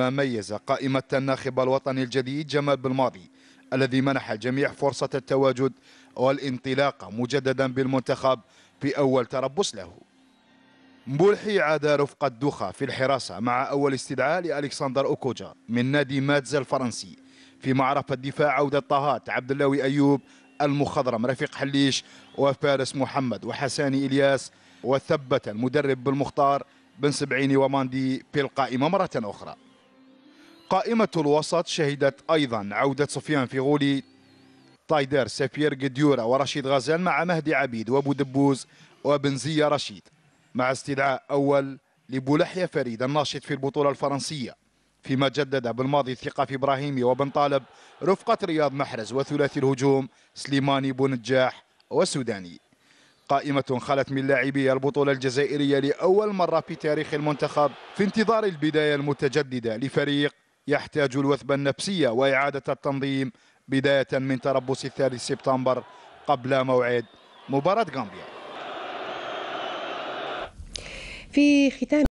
ما ميز قائمة الناخب الوطني الجديد جمال بالماضي الذي منح الجميع فرصة التواجد والانطلاق مجددا بالمنتخب في أول تربص له ملحي عاد رفقة دوخة في الحراسة مع أول استدعاء لألكسندر أوكوجا من نادي ماتز الفرنسي في معرفة الدفاع عودة طهات عبد اللوي أيوب المخضرم رفيق حليش وفارس محمد وحساني إلياس وثبت المدرب بالمختار بن سبعيني وماندي في القائمة مرة أخرى قائمة الوسط شهدت أيضا عودة سفيان غولي طايدر سفير قديورة ورشيد غازال مع مهدي عبيد وابو دبوز وبنزية رشيد مع استدعاء أول لبولحية فريد الناشط في البطولة الفرنسية فيما جدد بالماضي الثقة في إبراهيمي وبن طالب رفقة رياض محرز وثلاثي الهجوم سليماني بونجاح وسوداني قائمة خلت من لاعبي البطولة الجزائرية لأول مرة في تاريخ المنتخب في انتظار البداية المتجددة لفريق يحتاج الوثبة النفسية وإعادة التنظيم بداية من تربص الثالث سبتمبر قبل موعد مباراة غامبيا في ختام